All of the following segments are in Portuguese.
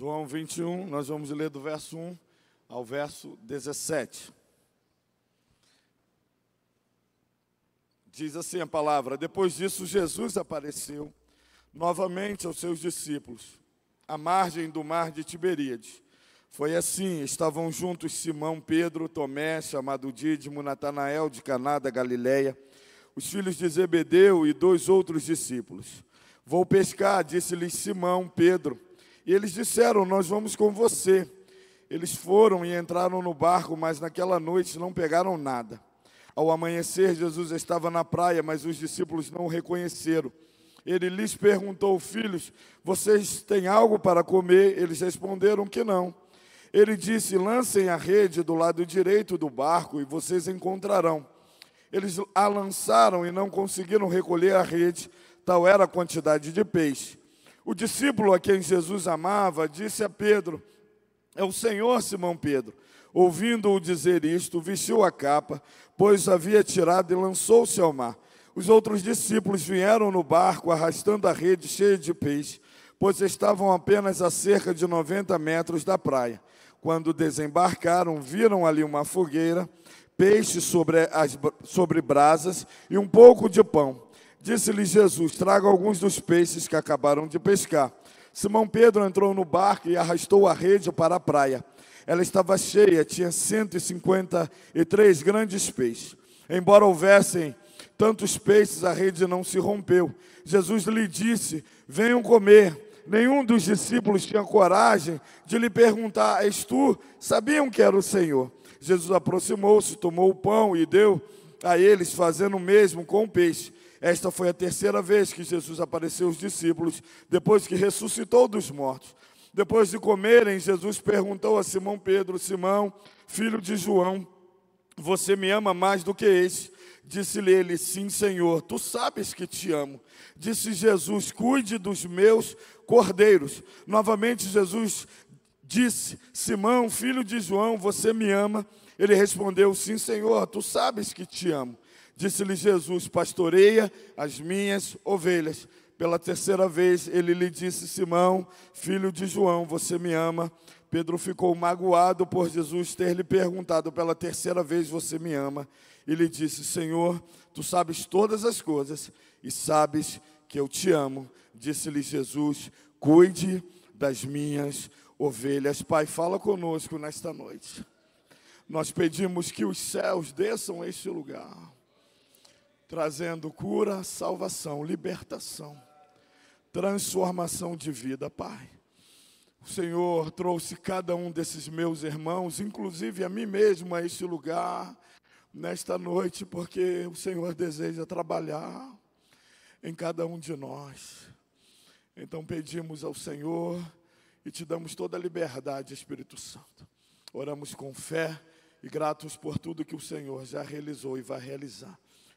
João 21, nós vamos ler do verso 1 ao verso 17. Diz assim a palavra: Depois disso, Jesus apareceu novamente aos seus discípulos, à margem do mar de Tiberíades. Foi assim: estavam juntos Simão, Pedro, Tomé, chamado Dídimo, Natanael de Caná da Galileia, os filhos de Zebedeu e dois outros discípulos. Vou pescar, disse-lhes Simão, Pedro. E eles disseram: Nós vamos com você. Eles foram e entraram no barco, mas naquela noite não pegaram nada. Ao amanhecer, Jesus estava na praia, mas os discípulos não o reconheceram. Ele lhes perguntou: Filhos, vocês têm algo para comer? Eles responderam que não. Ele disse: Lancem a rede do lado direito do barco e vocês encontrarão. Eles a lançaram e não conseguiram recolher a rede, tal era a quantidade de peixe. O discípulo a quem Jesus amava disse a Pedro: É o Senhor, Simão Pedro. Ouvindo-o dizer isto, vestiu a capa, pois havia tirado e lançou-se ao mar. Os outros discípulos vieram no barco, arrastando a rede cheia de peixe, pois estavam apenas a cerca de 90 metros da praia. Quando desembarcaram, viram ali uma fogueira, peixe sobre, as, sobre brasas e um pouco de pão. Disse-lhe Jesus: Traga alguns dos peixes que acabaram de pescar. Simão Pedro entrou no barco e arrastou a rede para a praia. Ela estava cheia, tinha 153 grandes peixes. Embora houvessem tantos peixes, a rede não se rompeu. Jesus lhe disse: Venham comer. Nenhum dos discípulos tinha coragem de lhe perguntar: És tu? Sabiam que era o Senhor. Jesus aproximou-se, tomou o pão e deu a eles, fazendo o mesmo com o peixe. Esta foi a terceira vez que Jesus apareceu aos discípulos, depois que ressuscitou dos mortos. Depois de comerem, Jesus perguntou a Simão Pedro: Simão, filho de João, você me ama mais do que este? Disse-lhe ele: Sim, Senhor, tu sabes que te amo. Disse Jesus: Cuide dos meus cordeiros. Novamente, Jesus disse: Simão, filho de João, você me ama? Ele respondeu: Sim, Senhor, tu sabes que te amo. Disse-lhe Jesus: Pastoreia as minhas ovelhas. Pela terceira vez ele lhe disse: Simão, filho de João, você me ama? Pedro ficou magoado por Jesus ter lhe perguntado pela terceira vez: Você me ama? E lhe disse: Senhor, tu sabes todas as coisas e sabes que eu te amo. Disse-lhe Jesus: Cuide das minhas ovelhas. Pai, fala conosco nesta noite. Nós pedimos que os céus desçam a este lugar trazendo cura, salvação, libertação, transformação de vida, Pai. O Senhor trouxe cada um desses meus irmãos, inclusive a mim mesmo, a este lugar, nesta noite, porque o Senhor deseja trabalhar em cada um de nós. Então pedimos ao Senhor e te damos toda a liberdade, Espírito Santo. Oramos com fé e gratos por tudo que o Senhor já realizou e vai realizar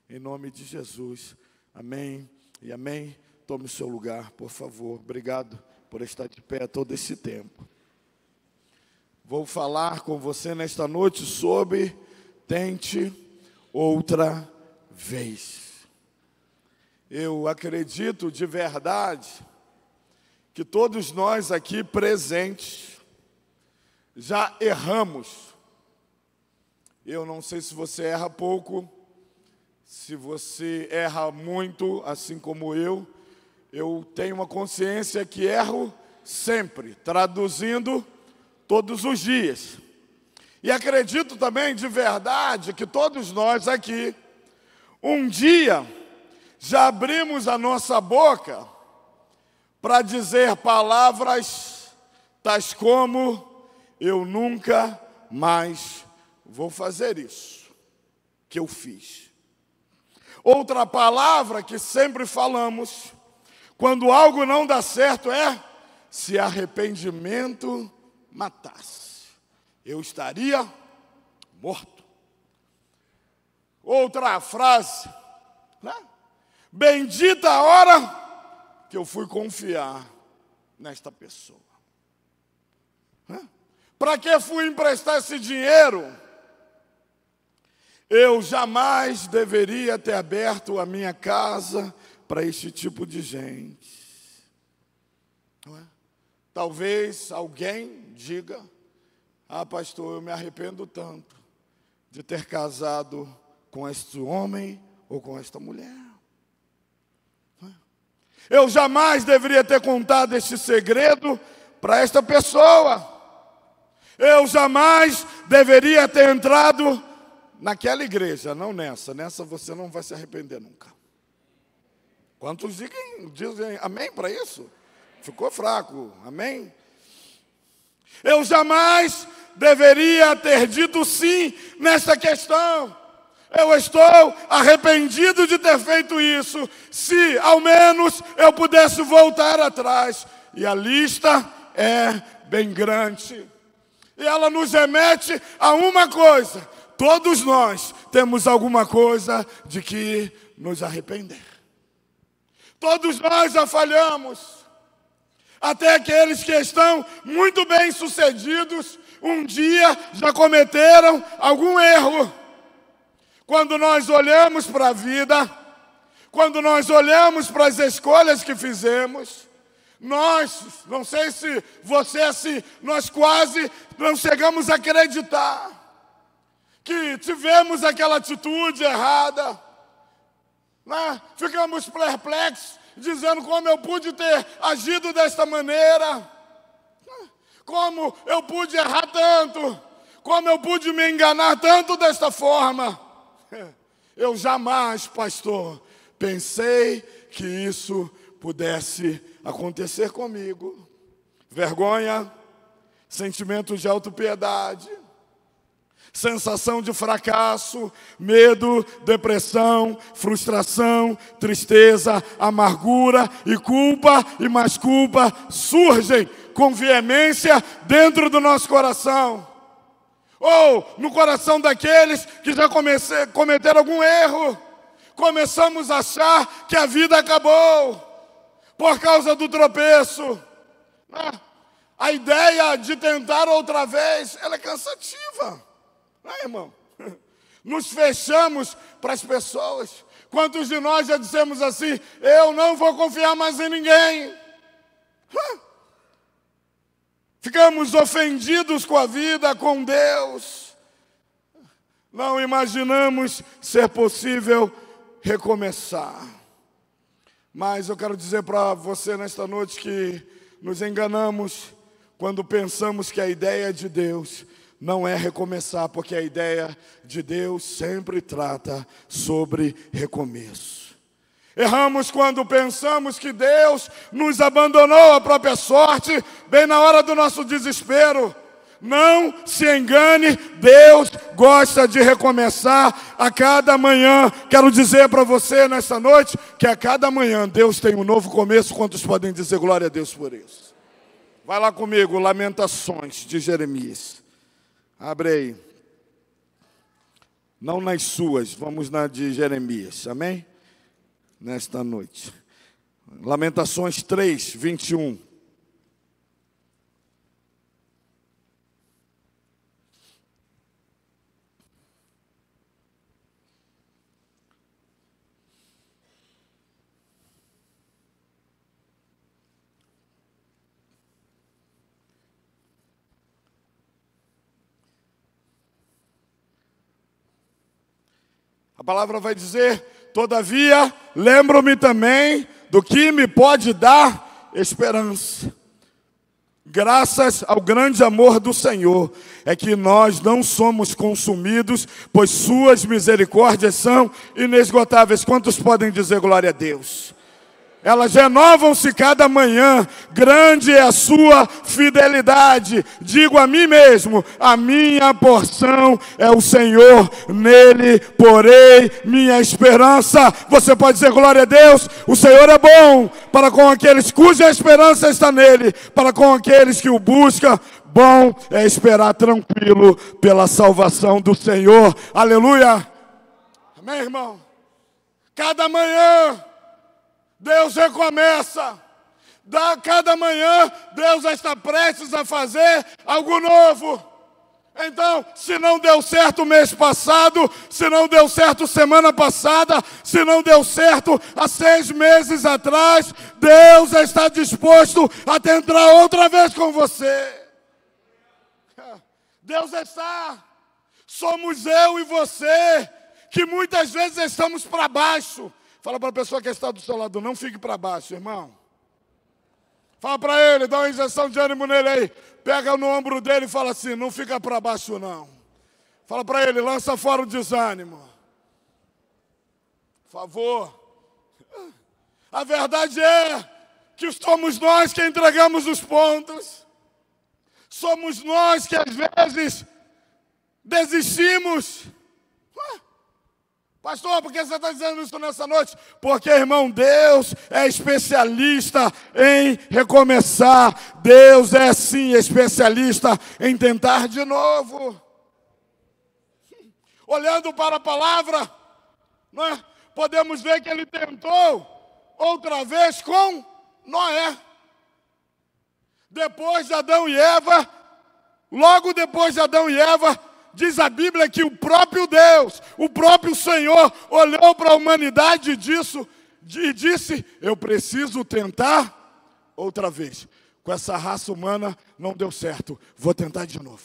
em nome de Jesus. Amém e amém. Tome o seu lugar, por favor. Obrigado por estar de pé todo esse tempo. Vou falar com você nesta noite sobre tente outra vez. Eu acredito de verdade que todos nós aqui presentes já erramos. Eu não sei se você erra pouco, se você erra muito, assim como eu, eu tenho uma consciência que erro sempre, traduzindo todos os dias. E acredito também de verdade que todos nós aqui, um dia, já abrimos a nossa boca para dizer palavras tais como: Eu nunca mais vou fazer isso que eu fiz. Outra palavra que sempre falamos, quando algo não dá certo, é se arrependimento matasse, eu estaria morto. Outra frase, né? bendita a hora que eu fui confiar nesta pessoa. Né? Para que fui emprestar esse dinheiro? Eu jamais deveria ter aberto a minha casa para este tipo de gente. É? Talvez alguém diga: Ah, pastor, eu me arrependo tanto de ter casado com este homem ou com esta mulher. É? Eu jamais deveria ter contado este segredo para esta pessoa. Eu jamais deveria ter entrado naquela igreja, não nessa. Nessa você não vai se arrepender nunca. Quantos dizem, dizem amém para isso? Ficou fraco, amém? Eu jamais deveria ter dito sim nessa questão. Eu estou arrependido de ter feito isso. Se ao menos eu pudesse voltar atrás. E a lista é bem grande. E ela nos remete a uma coisa: todos nós temos alguma coisa de que nos arrepender. Todos nós já falhamos. Até aqueles que estão muito bem sucedidos, um dia já cometeram algum erro. Quando nós olhamos para a vida, quando nós olhamos para as escolhas que fizemos, nós, não sei se você, é se assim, nós quase não chegamos a acreditar que tivemos aquela atitude errada, né? ficamos perplexos, dizendo como eu pude ter agido desta maneira, né? como eu pude errar tanto, como eu pude me enganar tanto desta forma. Eu jamais, pastor, pensei que isso pudesse acontecer comigo. Vergonha, sentimento de autopiedade, sensação de fracasso, medo, depressão, frustração, tristeza, amargura e culpa e mais culpa surgem com veemência dentro do nosso coração. Ou no coração daqueles que já cometeram algum erro. Começamos a achar que a vida acabou por causa do tropeço. Né? A ideia de tentar outra vez, ela é cansativa. Não é, irmão? Nos fechamos para as pessoas. Quantos de nós já dissemos assim? Eu não vou confiar mais em ninguém. Ficamos ofendidos com a vida, com Deus. Não imaginamos ser possível recomeçar. Mas eu quero dizer para você nesta noite que nos enganamos quando pensamos que a ideia de Deus não é recomeçar, porque a ideia de Deus sempre trata sobre recomeço. Erramos quando pensamos que Deus nos abandonou à própria sorte, bem na hora do nosso desespero. Não se engane, Deus gosta de recomeçar a cada manhã. Quero dizer para você nessa noite que a cada manhã Deus tem um novo começo. Quantos podem dizer glória a Deus por isso? Vai lá comigo, Lamentações de Jeremias. Abre aí. Não nas suas, vamos na de Jeremias, amém? Nesta noite. Lamentações 3, 21. A palavra vai dizer: Todavia, lembro-me também do que me pode dar esperança. Graças ao grande amor do Senhor, é que nós não somos consumidos, pois Suas misericórdias são inesgotáveis. Quantos podem dizer glória a Deus? Elas renovam-se cada manhã, grande é a sua fidelidade. Digo a mim mesmo: a minha porção é o Senhor, nele porei minha esperança. Você pode dizer glória a Deus: o Senhor é bom para com aqueles cuja esperança está nele, para com aqueles que o buscam. Bom é esperar tranquilo pela salvação do Senhor. Aleluia. Amém, irmão? Cada manhã Deus recomeça. Da cada manhã, Deus está prestes a fazer algo novo. Então, se não deu certo mês passado, se não deu certo semana passada, se não deu certo há seis meses atrás, Deus está disposto a tentar outra vez com você. Deus está. Somos eu e você que muitas vezes estamos para baixo Fala para a pessoa que está do seu lado, não fique para baixo, irmão. Fala para ele, dá uma injeção de ânimo nele aí. Pega no ombro dele e fala assim: não fica para baixo, não. Fala para ele, lança fora o desânimo. Por favor. A verdade é que somos nós que entregamos os pontos. Somos nós que às vezes desistimos. Ué? Pastor, por que você está dizendo isso nessa noite? Porque, irmão, Deus é especialista em recomeçar. Deus é, sim, especialista em tentar de novo. Olhando para a palavra, é? podemos ver que ele tentou outra vez com Noé. Depois de Adão e Eva, logo depois de Adão e Eva, diz a Bíblia que o próprio Deus, o próprio Senhor, olhou para a humanidade e disse, e disse: Eu preciso tentar outra vez. Com essa raça humana não deu certo, vou tentar de novo.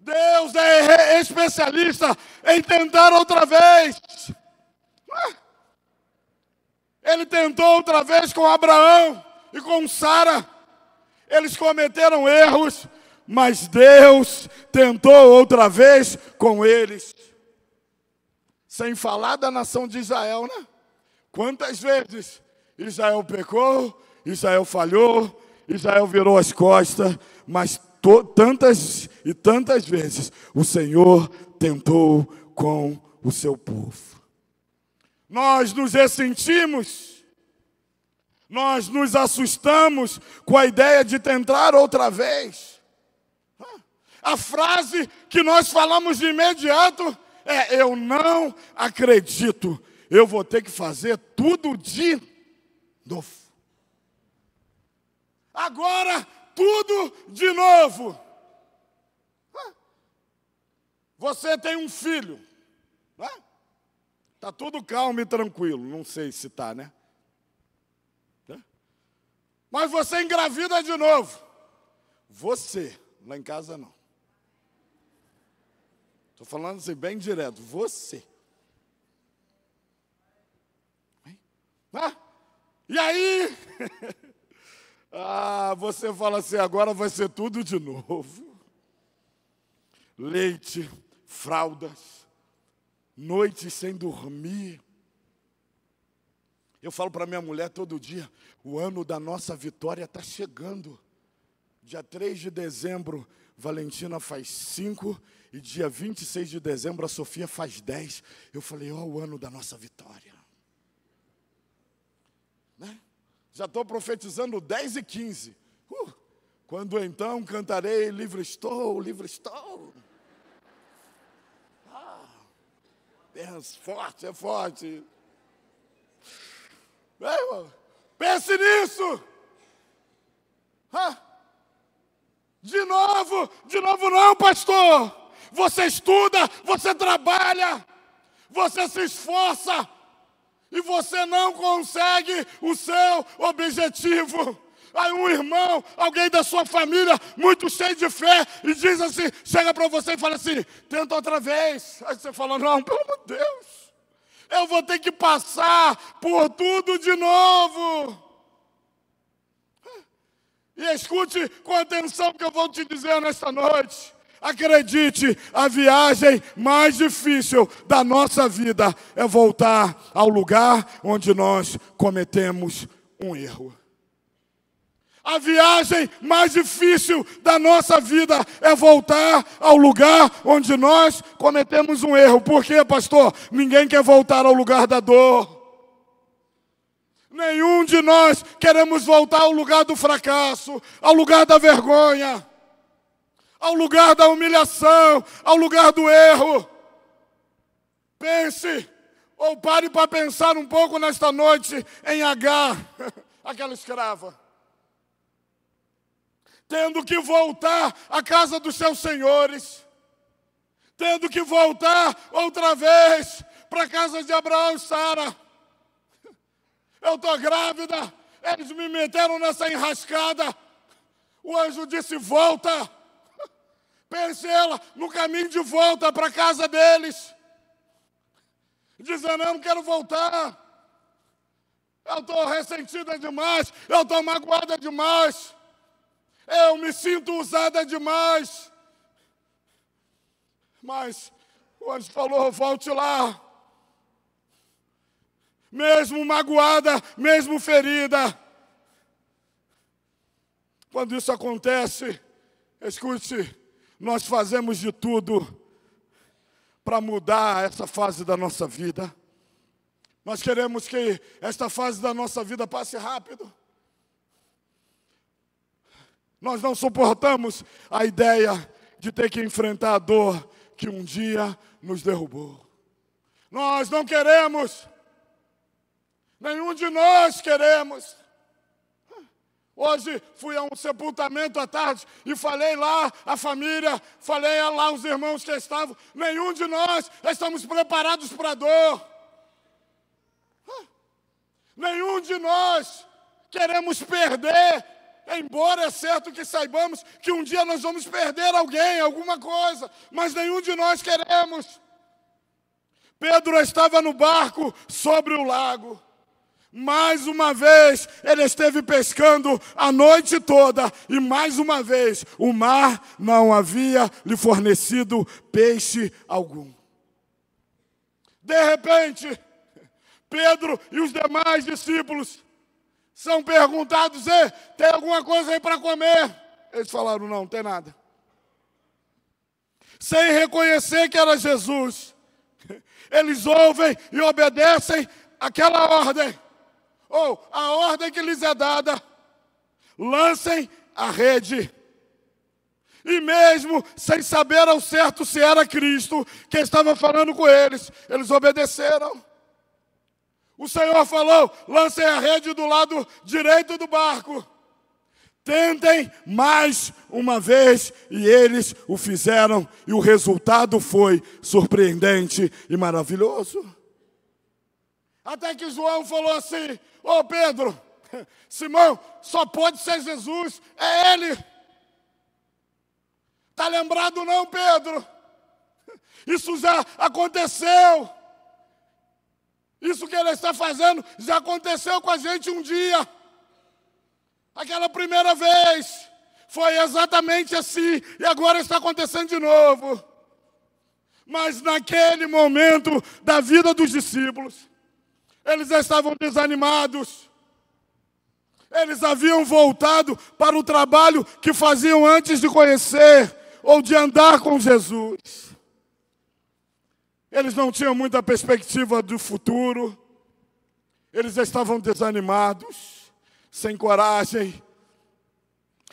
Deus é especialista em tentar outra vez. Ele tentou outra vez com Abraão e com Sara. Eles cometeram erros, mas Deus tentou outra vez com eles. Sem falar da nação de Israel, né? Quantas vezes Israel pecou, Israel falhou, Israel virou as costas, mas tantas e tantas vezes o Senhor tentou com o seu povo. Nós nos ressentimos, nós nos assustamos com a ideia de tentar outra vez a frase que nós falamos de imediato é: Eu não acredito, eu vou ter que fazer tudo de novo. Agora, tudo de novo. Você tem um filho, está né? tudo calmo e tranquilo, não sei se está, né? né? Mas você engravida de novo. Você, lá em casa não. Estou falando assim bem direto, você. Ah, e aí? ah, você fala assim, agora vai ser tudo de novo. Leite, fraldas, noites sem dormir. Eu falo para minha mulher todo dia: o ano da nossa vitória está chegando. Dia 3 de dezembro, Valentina faz cinco e dia 26 de dezembro a Sofia faz 10. Eu falei, ó, oh, o ano da nossa vitória. Né? Já estou profetizando 10 e 15. Uh, quando então cantarei, livre estou, livre estou. Ah, Deus, é forte, é forte. Meu irmão, pense nisso. Ah, de novo, de novo não, pastor você estuda, você trabalha, você se esforça e você não consegue o seu objetivo. Aí um irmão, alguém da sua família, muito cheio de fé, e diz assim, chega para você e fala assim, tenta outra vez. Aí você fala, não, pelo amor de Deus, eu vou ter que passar por tudo de novo. E escute com atenção o que eu vou te dizer nesta noite. Acredite, a viagem mais difícil da nossa vida é voltar ao lugar onde nós cometemos um erro. A viagem mais difícil da nossa vida é voltar ao lugar onde nós cometemos um erro. Por quê, pastor? Ninguém quer voltar ao lugar da dor. Nenhum de nós queremos voltar ao lugar do fracasso, ao lugar da vergonha ao lugar da humilhação, ao lugar do erro. Pense, ou pare para pensar um pouco nesta noite em H, aquela escrava. Tendo que voltar à casa dos seus senhores, tendo que voltar outra vez para a casa de Abraão e Sara. Eu estou grávida, eles me meteram nessa enrascada. O anjo disse: Volta pense no caminho de volta para a casa deles, dizendo: Eu não quero voltar, eu estou ressentida demais, eu estou magoada demais, eu me sinto usada demais. Mas o anjo falou: Volte lá. Mesmo magoada, mesmo ferida. Quando isso acontece, escute, nós fazemos de tudo para mudar essa fase da nossa vida. Nós queremos que esta fase da nossa vida passe rápido. Nós não suportamos a ideia de ter que enfrentar a dor que um dia nos derrubou. Nós não queremos, nenhum de nós queremos Hoje fui a um sepultamento à tarde e falei lá a família, falei lá os irmãos que estavam. Nenhum de nós estamos preparados para a dor. Nenhum de nós queremos perder, embora é certo que saibamos que um dia nós vamos perder alguém, alguma coisa, mas nenhum de nós queremos. Pedro estava no barco sobre o lago. Mais uma vez ele esteve pescando a noite toda, e mais uma vez o mar não havia lhe fornecido peixe algum. De repente, Pedro e os demais discípulos são perguntados: e tem alguma coisa aí para comer? Eles falaram: Não, não tem nada. Sem reconhecer que era Jesus, eles ouvem e obedecem aquela ordem ou a ordem que lhes é dada, lancem a rede. E mesmo sem saber ao certo se era Cristo que estava falando com eles, eles obedeceram. O Senhor falou: lancem a rede do lado direito do barco. Tentem mais uma vez, e eles o fizeram, e o resultado foi surpreendente e maravilhoso. Até que João falou assim: Ô oh, Pedro, Simão, só pode ser Jesus, é Ele. Está lembrado, não, Pedro? Isso já aconteceu. Isso que ele está fazendo já aconteceu com a gente um dia. Aquela primeira vez foi exatamente assim, e agora está acontecendo de novo. Mas naquele momento da vida dos discípulos, eles estavam desanimados. Eles haviam voltado para o trabalho que faziam antes de conhecer ou de andar com Jesus. Eles não tinham muita perspectiva do futuro. Eles estavam desanimados, sem coragem.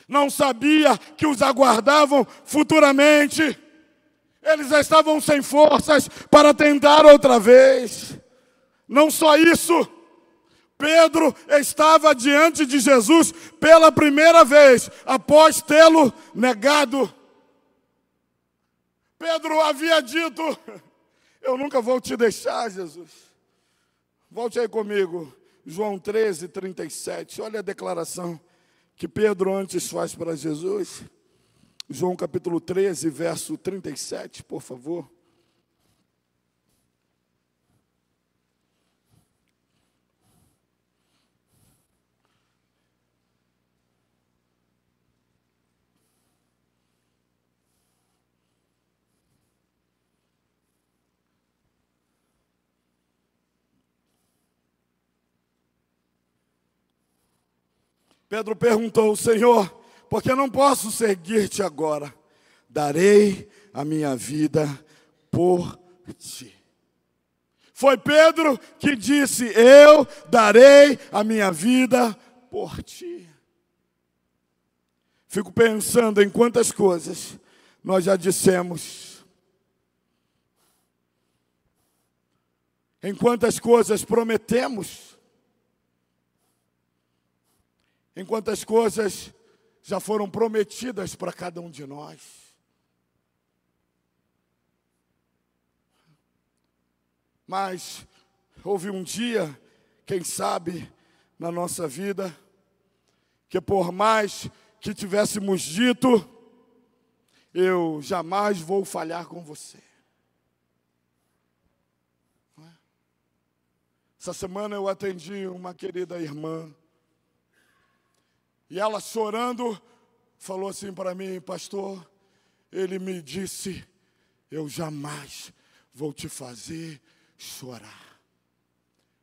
Não sabia que os aguardavam futuramente. Eles estavam sem forças para tentar outra vez. Não só isso, Pedro estava diante de Jesus pela primeira vez, após tê-lo negado. Pedro havia dito: Eu nunca vou te deixar, Jesus. Volte aí comigo, João 13, 37. Olha a declaração que Pedro antes faz para Jesus. João capítulo 13, verso 37, por favor. Pedro perguntou: ao Senhor, porque não posso seguir-te agora? Darei a minha vida por ti. Foi Pedro que disse: Eu darei a minha vida por ti. Fico pensando em quantas coisas nós já dissemos, em quantas coisas prometemos enquanto as coisas já foram prometidas para cada um de nós. Mas houve um dia, quem sabe, na nossa vida, que por mais que tivéssemos dito, eu jamais vou falhar com você. É? Essa semana eu atendi uma querida irmã e ela chorando falou assim para mim, pastor, ele me disse, eu jamais vou te fazer chorar.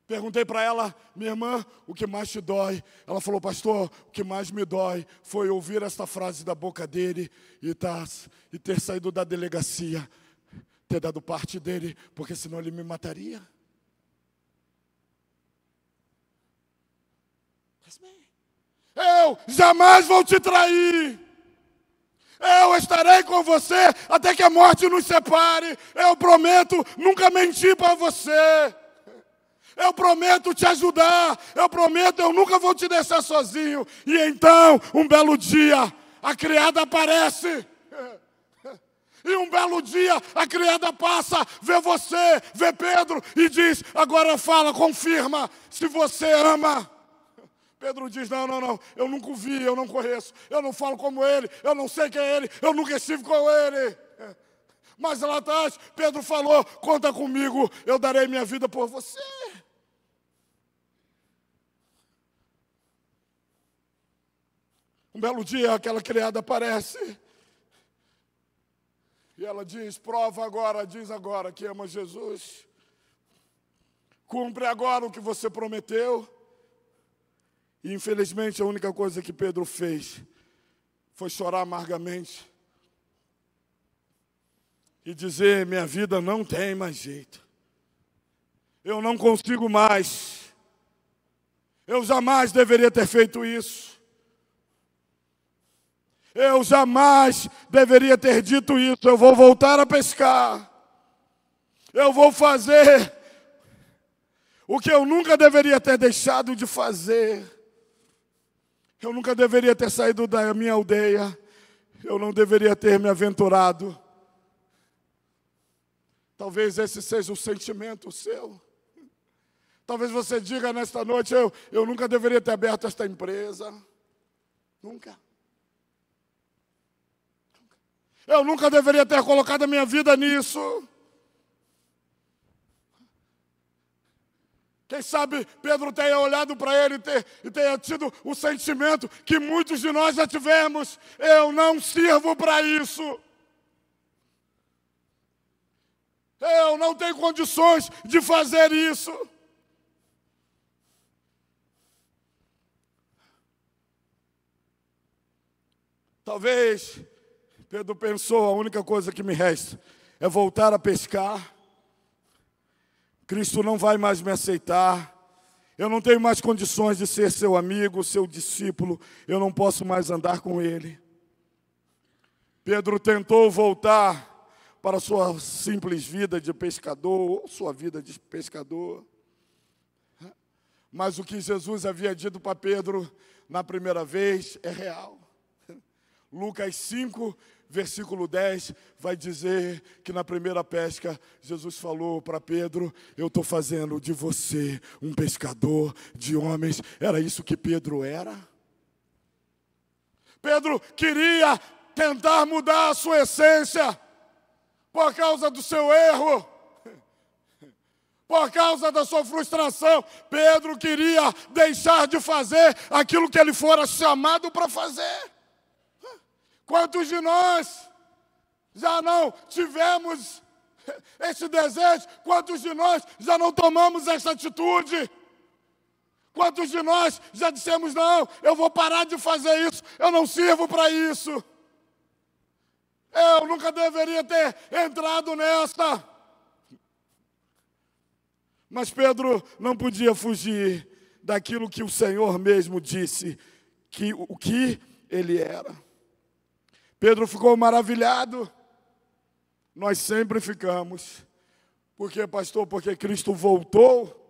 Perguntei para ela, minha irmã, o que mais te dói? Ela falou, pastor, o que mais me dói foi ouvir esta frase da boca dele e, tá, e ter saído da delegacia, ter dado parte dele, porque senão ele me mataria. That's me. Eu jamais vou te trair. Eu estarei com você até que a morte nos separe. Eu prometo nunca mentir para você. Eu prometo te ajudar. Eu prometo eu nunca vou te deixar sozinho. E então, um belo dia, a criada aparece. E um belo dia a criada passa, vê você, vê Pedro e diz: Agora fala, confirma se você ama. Pedro diz: Não, não, não, eu nunca o vi, eu não conheço, eu não falo como ele, eu não sei quem é ele, eu nunca estive com ele. É. Mas lá atrás, Pedro falou: Conta comigo, eu darei minha vida por você. Um belo dia, aquela criada aparece. E ela diz: Prova agora, diz agora que ama Jesus. Cumpre agora o que você prometeu. E infelizmente a única coisa que Pedro fez foi chorar amargamente e dizer: Minha vida não tem mais jeito, eu não consigo mais, eu jamais deveria ter feito isso, eu jamais deveria ter dito isso, eu vou voltar a pescar, eu vou fazer o que eu nunca deveria ter deixado de fazer. Eu nunca deveria ter saído da minha aldeia. Eu não deveria ter me aventurado. Talvez esse seja o sentimento seu. Talvez você diga nesta noite: eu, eu nunca deveria ter aberto esta empresa. Nunca. Eu nunca deveria ter colocado a minha vida nisso. Quem sabe Pedro tenha olhado para ele e tenha tido o sentimento que muitos de nós já tivemos: eu não sirvo para isso. Eu não tenho condições de fazer isso. Talvez Pedro pensou: a única coisa que me resta é voltar a pescar Cristo não vai mais me aceitar. Eu não tenho mais condições de ser seu amigo, seu discípulo. Eu não posso mais andar com ele. Pedro tentou voltar para sua simples vida de pescador, ou sua vida de pescador. Mas o que Jesus havia dito para Pedro na primeira vez é real. Lucas 5, versículo 10 vai dizer que na primeira pesca, Jesus falou para Pedro: Eu estou fazendo de você um pescador de homens. Era isso que Pedro era? Pedro queria tentar mudar a sua essência por causa do seu erro. Por causa da sua frustração, Pedro queria deixar de fazer aquilo que ele fora chamado para fazer. Quantos de nós já não tivemos esse desejo? Quantos de nós já não tomamos essa atitude? Quantos de nós já dissemos: não, eu vou parar de fazer isso, eu não sirvo para isso? Eu nunca deveria ter entrado nesta. Mas Pedro não podia fugir daquilo que o Senhor mesmo disse, que o que ele era. Pedro ficou maravilhado. Nós sempre ficamos. Por quê, pastor? Porque Cristo voltou.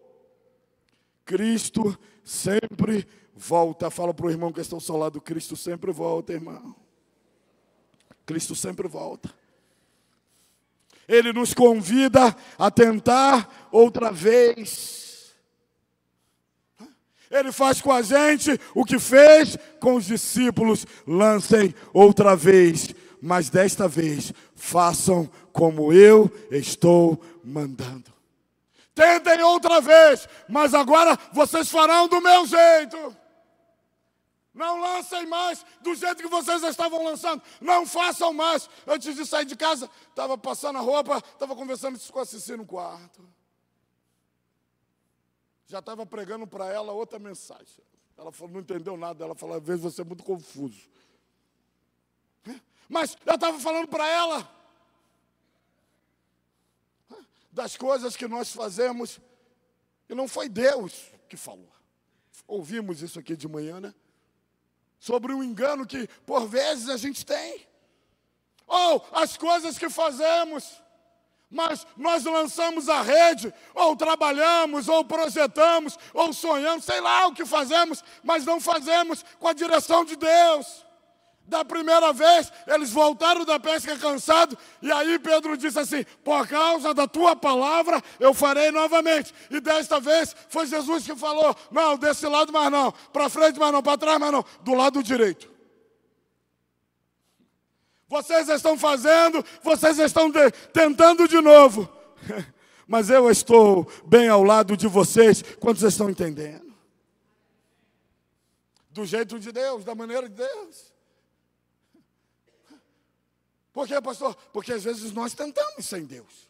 Cristo sempre volta. Fala para o irmão que está ao seu lado: Cristo sempre volta, irmão. Cristo sempre volta. Ele nos convida a tentar outra vez. Ele faz com a gente o que fez com os discípulos. Lancem outra vez, mas desta vez façam como eu estou mandando. Tentem outra vez, mas agora vocês farão do meu jeito. Não lancem mais do jeito que vocês estavam lançando. Não façam mais. Antes de sair de casa, estava passando a roupa, estava conversando com a Cici no quarto já estava pregando para ela outra mensagem. Ela falou, não entendeu nada. Ela falou, às vezes você é muito confuso. Mas eu estava falando para ela das coisas que nós fazemos, e não foi Deus que falou. Ouvimos isso aqui de manhã, né? Sobre o engano que por vezes a gente tem, ou as coisas que fazemos mas nós lançamos a rede, ou trabalhamos, ou projetamos, ou sonhamos, sei lá o que fazemos, mas não fazemos com a direção de Deus. Da primeira vez, eles voltaram da pesca cansados, e aí Pedro disse assim: Por causa da tua palavra, eu farei novamente. E desta vez foi Jesus que falou: Não, desse lado mais não, para frente mais não, para trás mais não, do lado direito. Vocês estão fazendo, vocês estão de, tentando de novo. Mas eu estou bem ao lado de vocês. Quantos estão entendendo? Do jeito de Deus, da maneira de Deus. Por quê, pastor? Porque às vezes nós tentamos sem Deus.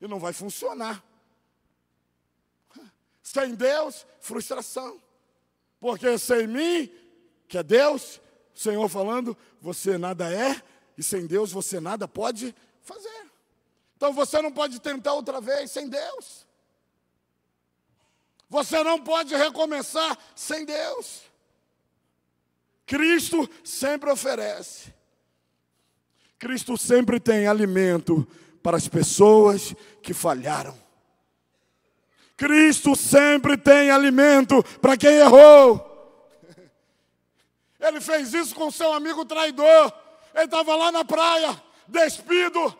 E não vai funcionar. Sem Deus, frustração. Porque sem mim, que é Deus, Senhor falando: você nada é, e sem Deus você nada pode fazer. Então você não pode tentar outra vez sem Deus. Você não pode recomeçar sem Deus. Cristo sempre oferece. Cristo sempre tem alimento para as pessoas que falharam. Cristo sempre tem alimento para quem errou. Ele fez isso com seu amigo traidor. Ele estava lá na praia, despido.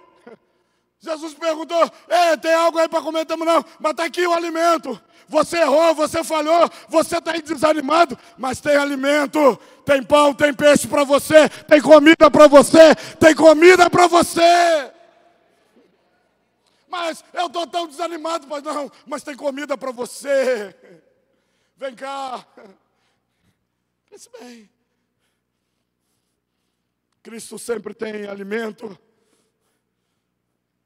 Jesus perguntou: Ei, tem algo aí para comer? Tamo não, mas está aqui o alimento. Você errou, você falhou, você está aí desanimado, mas tem alimento, tem pão, tem peixe para você, tem comida para você, tem comida para você. Mas eu estou tão desanimado, mas não, mas tem comida para você. Vem cá. Pense bem. Cristo sempre tem alimento.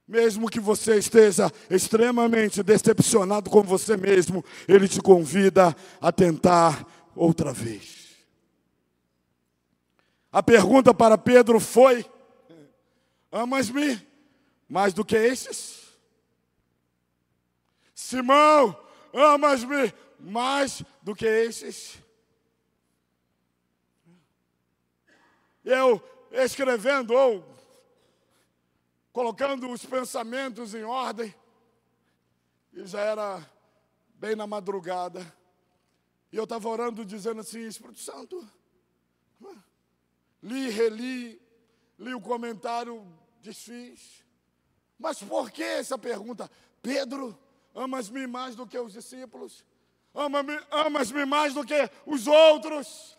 Mesmo que você esteja extremamente decepcionado com você mesmo, Ele te convida a tentar outra vez. A pergunta para Pedro foi: Amas-me mais do que esses? Simão, amas-me mais do que esses? Eu escrevendo ou colocando os pensamentos em ordem. E já era bem na madrugada. E eu estava orando dizendo assim, Espírito Santo, li, reli, li o comentário, desfiz. Mas por que essa pergunta? Pedro, amas-me mais do que os discípulos? amas me amas-me mais do que os outros?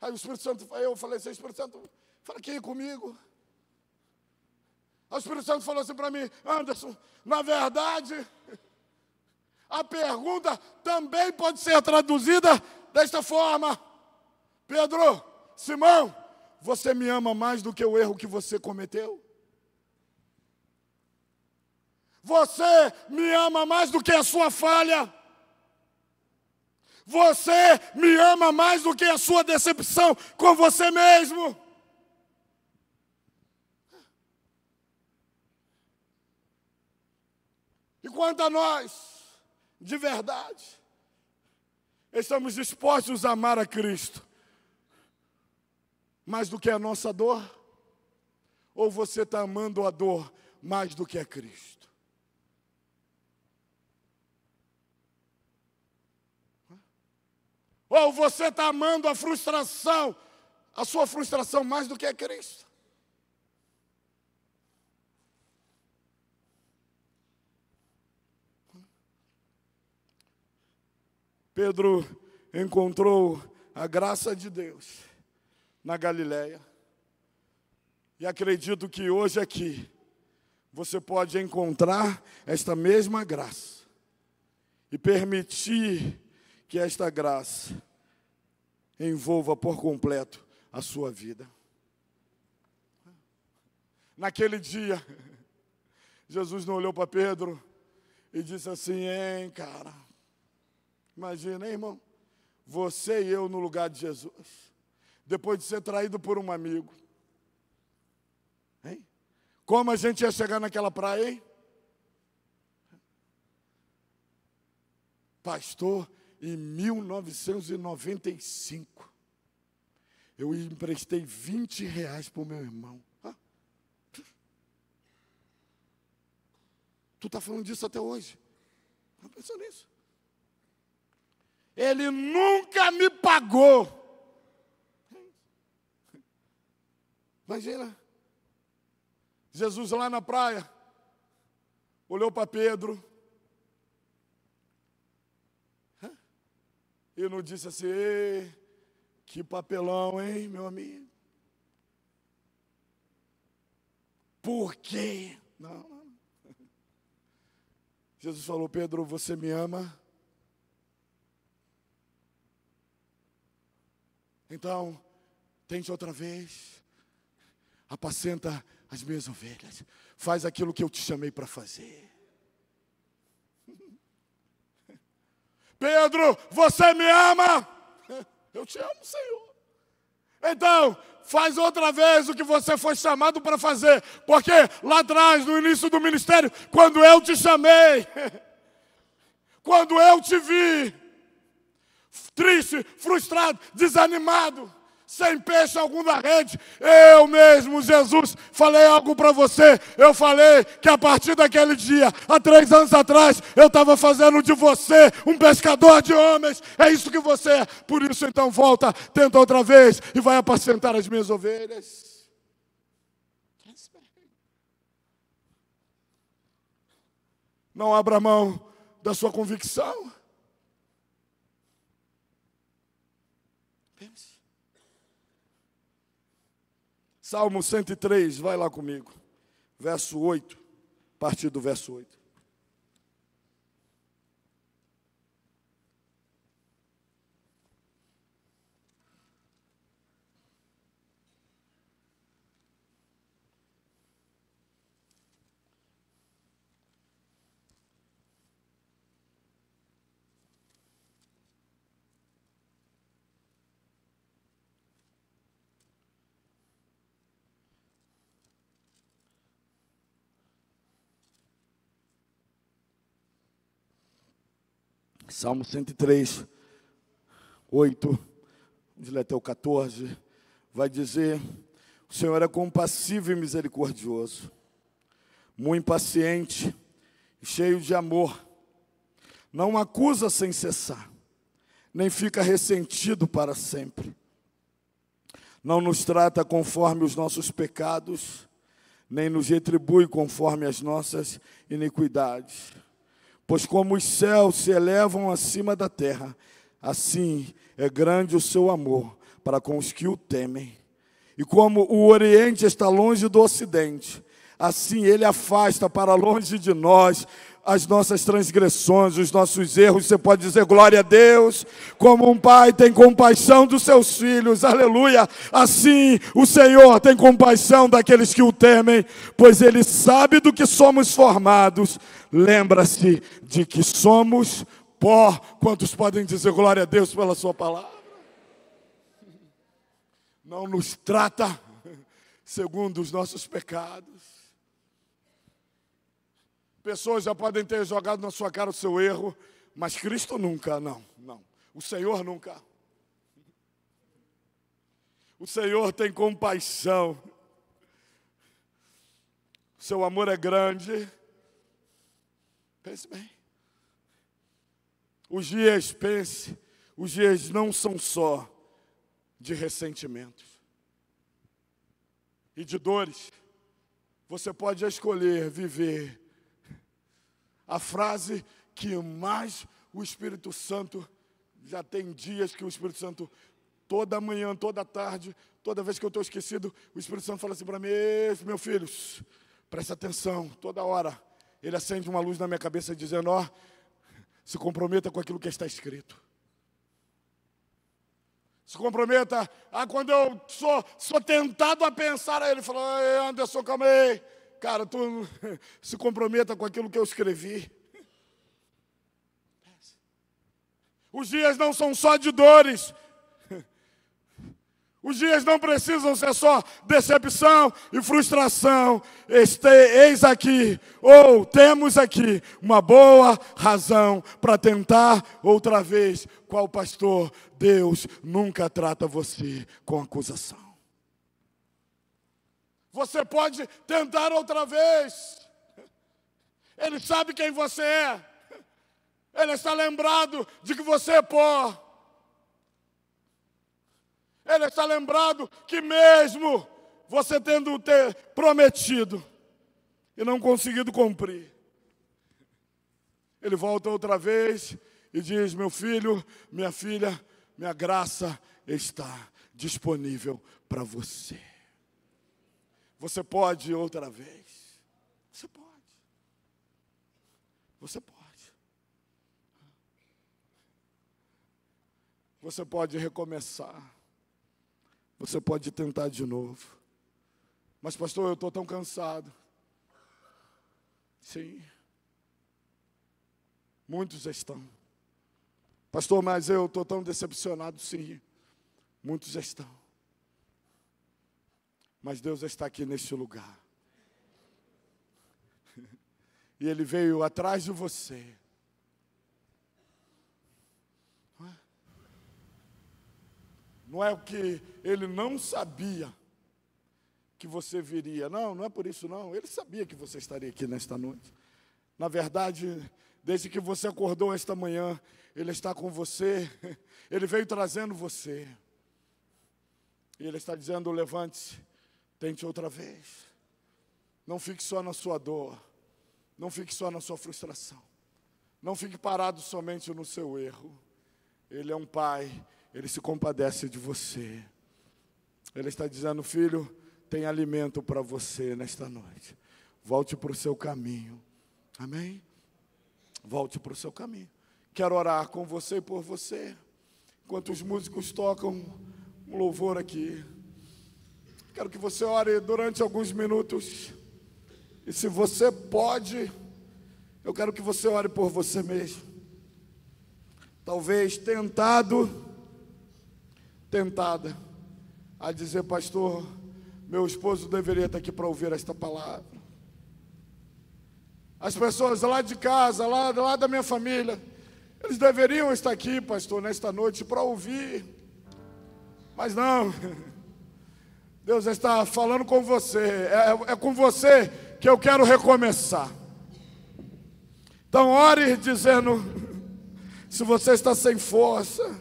Aí o Espírito Santo, eu falei assim, o Espírito Santo, fala aqui comigo. Aí o Espírito Santo falou assim para mim, Anderson, na verdade, a pergunta também pode ser traduzida desta forma. Pedro, Simão, você me ama mais do que o erro que você cometeu? Você me ama mais do que a sua falha? Você me ama mais do que a sua decepção com você mesmo. E quanto a nós, de verdade, estamos dispostos a amar a Cristo mais do que a nossa dor? Ou você está amando a dor mais do que a Cristo? Ou você está amando a frustração, a sua frustração mais do que a é Cristo? Pedro encontrou a graça de Deus na Galileia. E acredito que hoje aqui você pode encontrar esta mesma graça e permitir que esta graça envolva por completo a sua vida. Naquele dia, Jesus não olhou para Pedro e disse assim: hein, cara, imagina, hein, irmão, você e eu no lugar de Jesus, depois de ser traído por um amigo. Hein? Como a gente ia chegar naquela praia, hein? Pastor, em 1995. Eu emprestei 20 reais para o meu irmão. Tu está falando disso até hoje? Não pensou nisso. Ele nunca me pagou. Imagina. Jesus lá na praia, olhou para Pedro, e não disse assim: Ei, que papelão, hein, meu amigo? Por quê? Não, não. Jesus falou: Pedro, você me ama? Então, tente outra vez. Apacenta as minhas ovelhas. Faz aquilo que eu te chamei para fazer. Pedro, você me ama? Eu te amo, Senhor. Então, faz outra vez o que você foi chamado para fazer, porque lá atrás, no início do ministério, quando eu te chamei, quando eu te vi, triste, frustrado, desanimado, sem peixe algum na rede. Eu mesmo, Jesus, falei algo para você. Eu falei que a partir daquele dia, há três anos atrás, eu estava fazendo de você um pescador de homens. É isso que você é. Por isso, então, volta, tenta outra vez e vai apacentar as minhas ovelhas. Não abra mão da sua convicção. Salmo 103, vai lá comigo. Verso 8, a partir do verso 8. Salmo 103, 8, de até o 14, vai dizer: O Senhor é compassivo e misericordioso, muito paciente, cheio de amor, não acusa sem cessar, nem fica ressentido para sempre. Não nos trata conforme os nossos pecados, nem nos retribui conforme as nossas iniquidades Pois como os céus se elevam acima da terra, assim é grande o seu amor para com os que o temem. E como o Oriente está longe do Ocidente, assim ele afasta para longe de nós as nossas transgressões, os nossos erros. Você pode dizer glória a Deus, como um pai tem compaixão dos seus filhos, aleluia. Assim o Senhor tem compaixão daqueles que o temem, pois ele sabe do que somos formados lembra-se de que somos pó. Quantos podem dizer glória a Deus pela Sua palavra? Não nos trata segundo os nossos pecados. Pessoas já podem ter jogado na sua cara o seu erro, mas Cristo nunca, não, não. O Senhor nunca. O Senhor tem compaixão. seu amor é grande. Pense bem. Os dias, pense, os dias não são só de ressentimentos e de dores. Você pode escolher viver a frase que mais o Espírito Santo já tem dias que o Espírito Santo toda manhã, toda tarde, toda vez que eu estou esquecido, o Espírito Santo fala assim para mim: meus filhos, presta atenção, toda hora ele acende uma luz na minha cabeça dizendo: Ó, se comprometa com aquilo que está escrito. Se comprometa. Ah, quando eu sou, sou tentado a pensar, aí ele fala: Anderson, calma aí. Cara, tu se comprometa com aquilo que eu escrevi. Os dias não são só de dores, os dias não precisam ser só decepção e frustração. Este, eis aqui, ou temos aqui, uma boa razão para tentar outra vez. Qual pastor? Deus nunca trata você com acusação. Você pode tentar outra vez. Ele sabe quem você é. Ele está lembrado de que você é pó. Ele está lembrado que mesmo você tendo ter prometido e não conseguido cumprir, ele volta outra vez e diz: Meu filho, minha filha, minha graça está disponível para você. Você pode outra vez. Você pode. Você pode. Você pode recomeçar. Você pode tentar de novo. Mas, pastor, eu estou tão cansado. Sim. Muitos já estão. Pastor, mas eu estou tão decepcionado. Sim. Muitos já estão. Mas Deus está aqui neste lugar. E Ele veio atrás de você Não é o que ele não sabia que você viria. Não, não é por isso não. Ele sabia que você estaria aqui nesta noite. Na verdade, desde que você acordou esta manhã, ele está com você. Ele veio trazendo você. E ele está dizendo: levante-se, tente outra vez. Não fique só na sua dor. Não fique só na sua frustração. Não fique parado somente no seu erro. Ele é um pai ele se compadece de você. Ele está dizendo, filho, tem alimento para você nesta noite. Volte para o seu caminho. Amém? Volte para o seu caminho. Quero orar com você e por você. Enquanto os músicos tocam um louvor aqui. Quero que você ore durante alguns minutos. E se você pode, eu quero que você ore por você mesmo. Talvez tentado tentada a dizer, pastor, meu esposo deveria estar aqui para ouvir esta palavra. As pessoas lá de casa, lá, lá da minha família, eles deveriam estar aqui, pastor, nesta noite para ouvir. Mas não, Deus está falando com você, é, é com você que eu quero recomeçar. Então, ore dizendo: se você está sem força,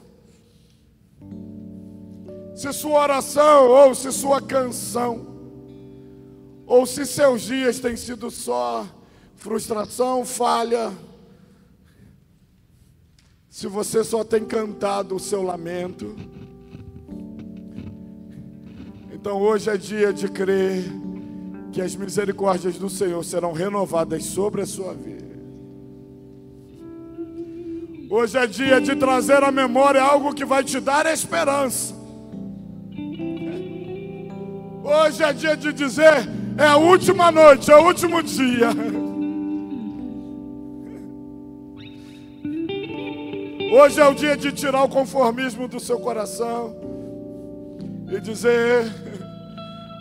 se sua oração ou se sua canção, ou se seus dias têm sido só frustração, falha, se você só tem cantado o seu lamento, então hoje é dia de crer que as misericórdias do Senhor serão renovadas sobre a sua vida. Hoje é dia de trazer à memória algo que vai te dar esperança. Hoje é dia de dizer: é a última noite, é o último dia. Hoje é o dia de tirar o conformismo do seu coração e dizer: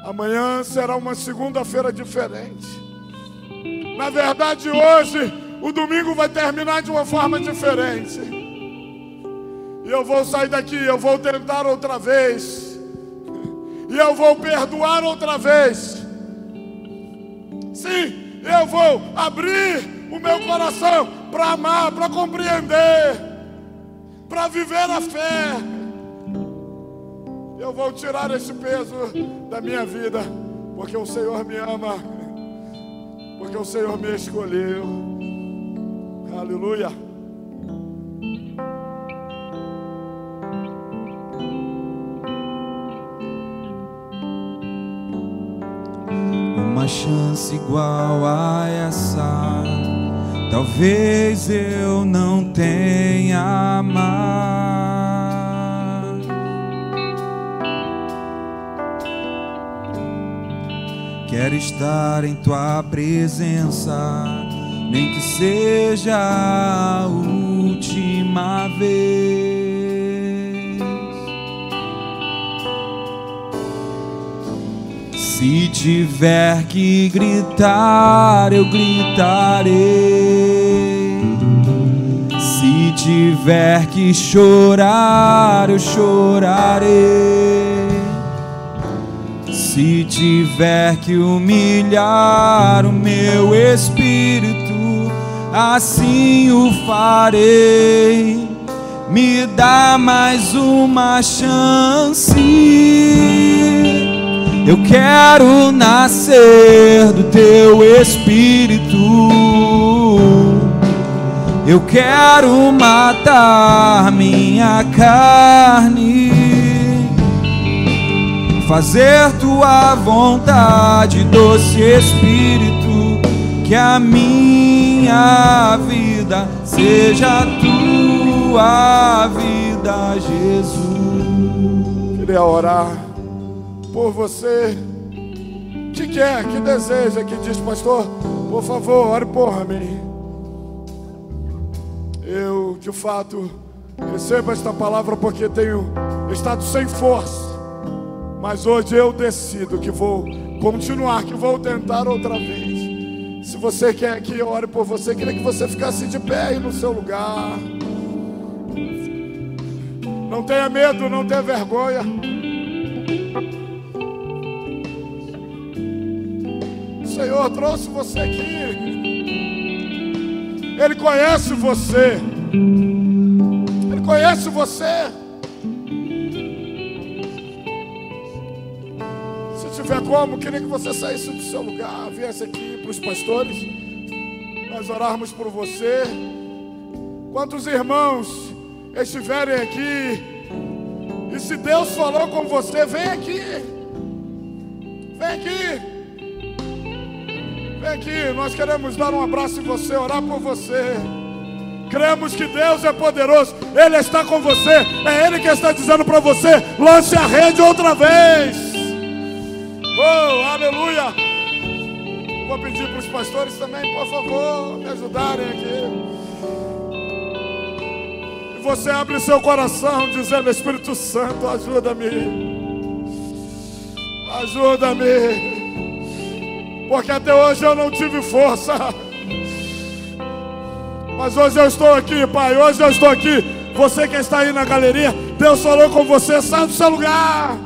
amanhã será uma segunda-feira diferente. Na verdade, hoje, o domingo vai terminar de uma forma diferente. E eu vou sair daqui, eu vou tentar outra vez e eu vou perdoar outra vez. Sim, eu vou abrir o meu coração para amar, para compreender, para viver a fé. Eu vou tirar esse peso da minha vida, porque o Senhor me ama, porque o Senhor me escolheu. Aleluia. uma chance igual a essa. Talvez eu não tenha mais. Quero estar em tua presença, nem que seja a última vez. Se tiver que gritar, eu gritarei. Se tiver que chorar, eu chorarei. Se tiver que humilhar o meu espírito, assim o farei. Me dá mais uma chance eu quero nascer do teu espírito. Eu quero matar minha carne. Fazer tua vontade, doce espírito, que a minha vida seja tua vida, Jesus. Queria orar por você. Que quer, que deseja, que diz, pastor, por favor, ore por mim. Eu, de fato, recebo esta palavra porque tenho estado sem força. Mas hoje eu decido que vou continuar, que vou tentar outra vez. Se você quer que eu ore por você, queria que você ficasse de pé aí no seu lugar. Não tenha medo, não tenha vergonha. Senhor trouxe você aqui. Ele conhece você. Ele conhece você. Se tiver como, queria que você saísse do seu lugar, viesse aqui para os pastores, nós orarmos por você. Quantos irmãos estiverem aqui, e se Deus falou com você, vem aqui. Vem aqui. Vem aqui, nós queremos dar um abraço em você, orar por você. Cremos que Deus é poderoso, Ele está com você, é Ele que está dizendo para você: lance a rede outra vez. Oh, aleluia. Vou pedir para os pastores também, por favor, me ajudarem aqui. E você abre seu coração dizendo: Espírito Santo, ajuda-me. Ajuda-me porque até hoje eu não tive força. Mas hoje eu estou aqui, Pai, hoje eu estou aqui. Você que está aí na galeria, Deus falou com você, sai do seu lugar.